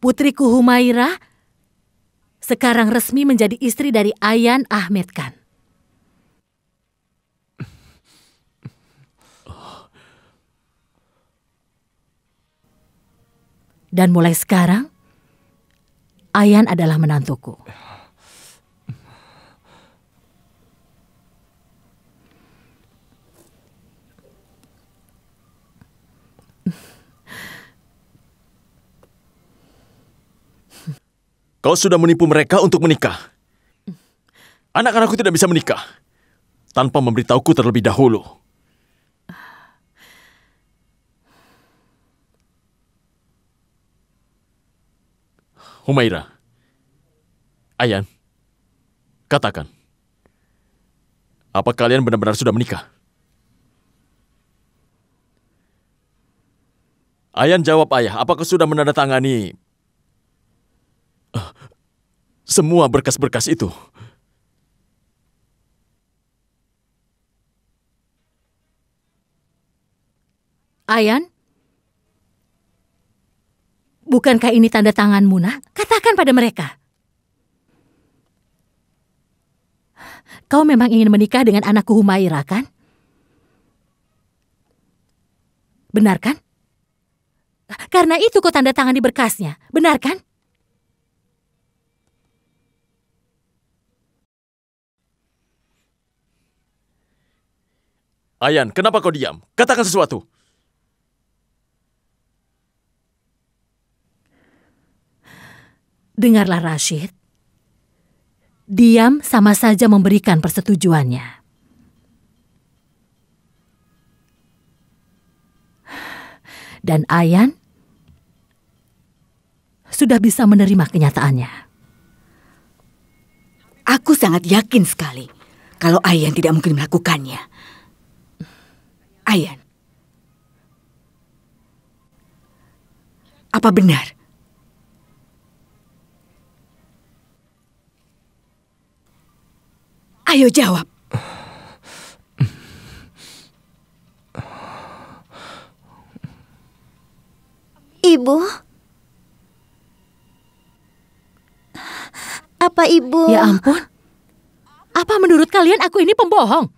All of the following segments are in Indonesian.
Putriku Humaira sekarang resmi menjadi istri dari Ayan Ahmed Khan. Dan mulai sekarang, Ayan adalah menantuku. Kau sudah menipu mereka untuk menikah. Anak-anakku tidak bisa menikah tanpa memberitahuku terlebih dahulu. Humaira, Ayan, katakan, apa kalian benar-benar sudah menikah? Ayan jawab ayah, apakah sudah menandatangani semua berkas-berkas itu. Ayan, bukankah ini tanda tanganmu, nak? Katakan pada mereka. Kau memang ingin menikah dengan anakku Humaira, kan? Benar kan? Karena itu kau tanda tangan di berkasnya, benar kan? Ayan, kenapa kau diam? Katakan sesuatu. Dengarlah Rashid. Diam sama saja memberikan persetujuannya. Dan Ayan sudah bisa menerima kenyataannya. Aku sangat yakin sekali kalau Ayan tidak mungkin melakukannya. Ayan. Apa benar? Ayo jawab. Ibu? Apa ibu? Ya ampun. Apa menurut kalian aku ini pembohong?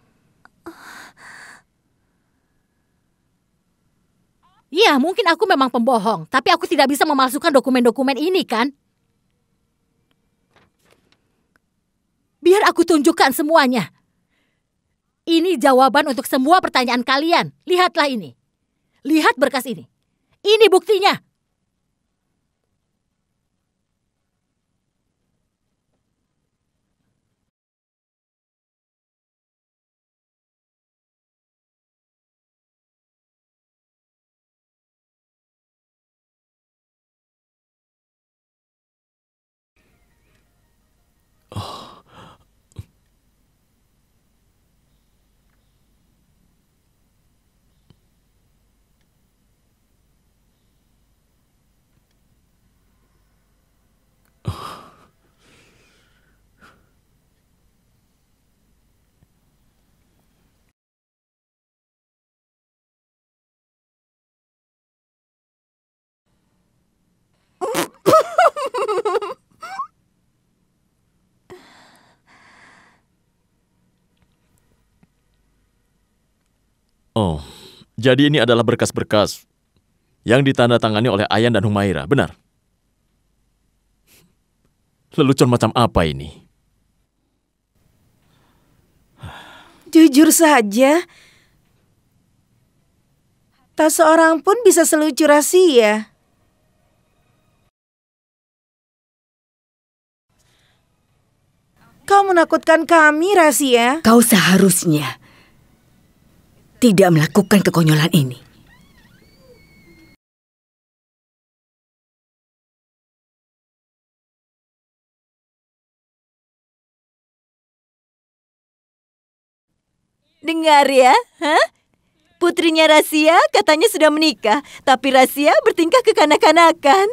Iya, mungkin aku memang pembohong, tapi aku tidak bisa memalsukan dokumen-dokumen ini, kan? Biar aku tunjukkan semuanya. Ini jawaban untuk semua pertanyaan kalian. Lihatlah ini. Lihat berkas ini. Ini buktinya. Oh, jadi ini adalah berkas-berkas yang ditandatangani oleh Ayan dan Humaira, benar? Lelucon macam apa ini? Jujur saja, tak seorang pun bisa selucu rahasia. Kau menakutkan kami, Rahasia. Kau seharusnya tidak melakukan kekonyolan ini. Dengar ya, hah? Putrinya Rasia katanya sudah menikah, tapi Rasia bertingkah kekanak-kanakan.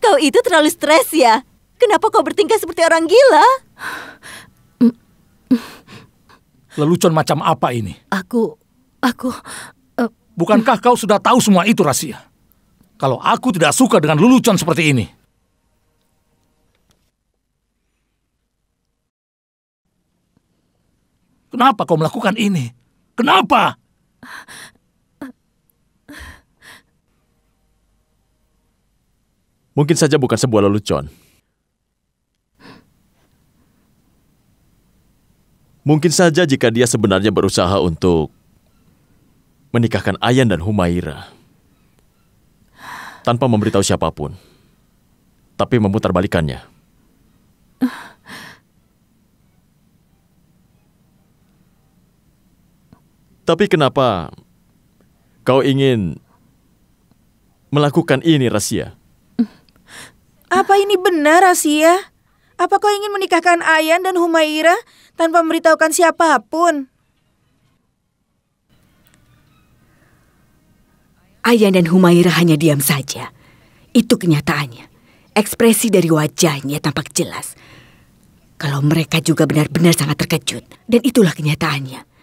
Kau itu terlalu stres ya. Kenapa kau bertingkah seperti orang gila? Lelucon macam apa ini? Aku, aku... Uh, Bukankah kau sudah tahu semua itu, Rahasia? Kalau aku tidak suka dengan lelucon seperti ini. Kenapa kau melakukan ini? Kenapa? Mungkin saja bukan sebuah lelucon. Mungkin saja jika dia sebenarnya berusaha untuk menikahkan Ayan dan Humaira tanpa memberitahu siapapun, tapi memutarbalikannya. Tapi kenapa kau ingin melakukan ini, Rasia? Apa ini benar, Rasia? Apa kau ingin menikahkan Ayan dan Humaira tanpa memberitahukan siapapun? Ayan dan Humaira hanya diam saja. Itu kenyataannya. Ekspresi dari wajahnya tampak jelas. Kalau mereka juga benar-benar sangat terkejut. Dan itulah kenyataannya.